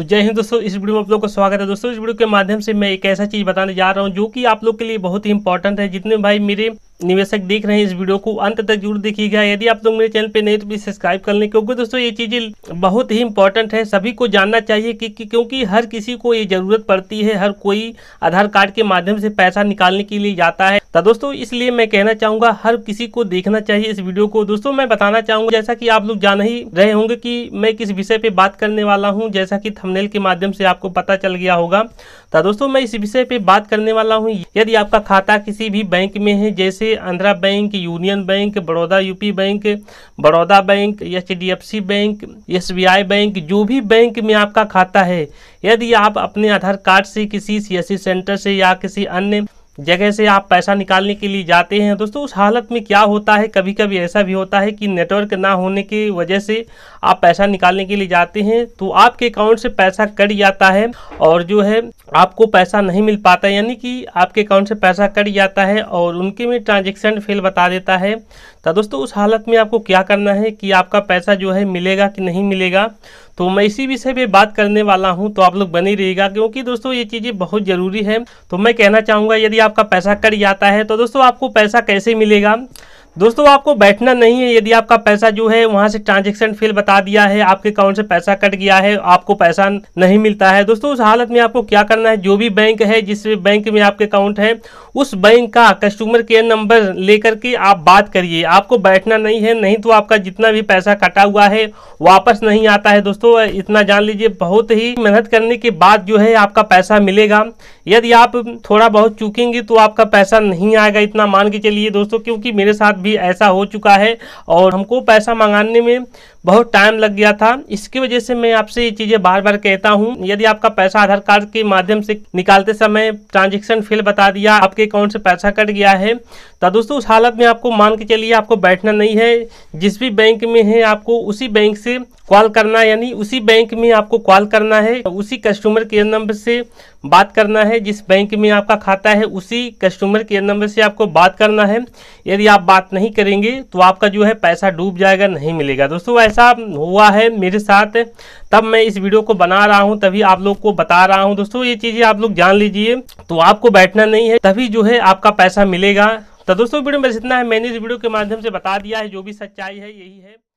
तो जय हिंद दोस्तों इस वीडियो में आप लोग का स्वागत है दोस्तों इस वीडियो के माध्यम से मैं एक ऐसा चीज़ बताने जा रहा हूँ जो कि आप लोग के लिए बहुत ही इंपॉर्टेंट है जितने भाई मेरे निवेशक देख रहे हैं इस वीडियो को अंत तक जरूर देखिएगा यदि आप लोग मेरे चैनल पे नहीं तो भी सब्सक्राइब कर लें क्योंकि दोस्तों ये चीज़ें बहुत ही इंपॉर्टेंट है सभी को जानना चाहिए कि, कि क्योंकि हर किसी को ये जरूरत पड़ती है हर कोई आधार कार्ड के माध्यम से पैसा निकालने के लिए जाता है तो दोस्तों इसलिए मैं कहना चाहूंगा हर किसी को देखना चाहिए इस वीडियो को दोस्तों मैं बताना चाहूंगा जैसा कि आप लोग जान ही रहे होंगे कि मैं किस विषय पे बात करने वाला हूँ जैसा कि थमनेल के माध्यम से आपको पता चल गया होगा तो दोस्तों मैं इस विषय पे बात करने वाला हूँ यदि आपका खाता किसी भी बैंक में है जैसे Andhra bank union bank Baroda UP bank Baroda bank H D F C bank S B I bank जो भी बैंक में आपका खाता है यदि आप अपने आधार कार्ड से किसी सी सेंटर से या किसी अन्य जगह से आप पैसा निकालने के लिए जाते हैं दोस्तों उस हालत में क्या होता है कभी कभी ऐसा भी होता है कि नेटवर्क ना होने की वजह से आप पैसा निकालने के लिए जाते हैं तो आपके अकाउंट से पैसा कट जाता है और जो है आपको पैसा नहीं मिल पाता यानी कि आपके अकाउंट से पैसा कट जाता है और उनके में ट्रांजेक्शन फेल बता देता है तो दोस्तों उस हालत में आपको क्या करना है कि आपका पैसा जो है मिलेगा कि नहीं मिलेगा तो मैं इसी विषय पे बात करने वाला हूँ तो आप लोग बने रहिएगा क्योंकि दोस्तों ये चीज़ें बहुत ज़रूरी है तो मैं कहना चाहूँगा यदि आपका पैसा कट जाता है तो दोस्तों आपको पैसा कैसे मिलेगा दोस्तों आपको बैठना नहीं है यदि आपका पैसा जो है वहां से ट्रांजेक्शन फेल बता दिया है आपके अकाउंट से पैसा कट गया है आपको पैसा नहीं मिलता है दोस्तों उस हालत में आपको क्या करना है जो भी बैंक है जिस बैंक में आपके अकाउंट है उस बैंक का कस्टमर केयर नंबर लेकर के आप बात करिए आपको बैठना नहीं है नहीं तो आपका जितना भी पैसा कटा हुआ है वापस नहीं आता है दोस्तों इतना जान लीजिए बहुत ही मेहनत करने के बाद जो है आपका पैसा मिलेगा यदि आप थोड़ा बहुत चूकेंगे तो आपका पैसा नहीं आएगा इतना मान के चलिए दोस्तों क्योंकि मेरे साथ भी भी ऐसा हो चुका है और हमको पैसा मंगाने में बहुत टाइम लग गया था इसकी वजह से मैं आपसे ये चीज़ें बार बार कहता हूँ यदि आपका पैसा आधार कार्ड के माध्यम से निकालते समय ट्रांजेक्शन फेल बता दिया आपके अकाउंट से पैसा कट गया है तो दोस्तों उस हालत में आपको मान के चलिए आपको बैठना नहीं है जिस भी बैंक में है आपको उसी बैंक से कॉल करना यानी उसी बैंक में आपको कॉल करना है उसी कस्टमर केयर नंबर से बात करना है जिस बैंक में आपका खाता है उसी कस्टमर केयर नंबर से आपको बात करना है यदि आप बात नहीं करेंगे तो आपका जो है पैसा डूब जाएगा नहीं मिलेगा दोस्तों ऐसा हुआ है मेरे साथ तब मैं इस वीडियो को बना रहा हूँ तभी आप लोग को बता रहा हूँ दोस्तों ये चीज़ें आप लोग जान लीजिए तो आपको बैठना नहीं है तभी जो है आपका पैसा मिलेगा तो दोस्तों वीडियो में बस इतना है मैंने इस वीडियो के माध्यम से बता दिया है जो भी सच्चाई है यही है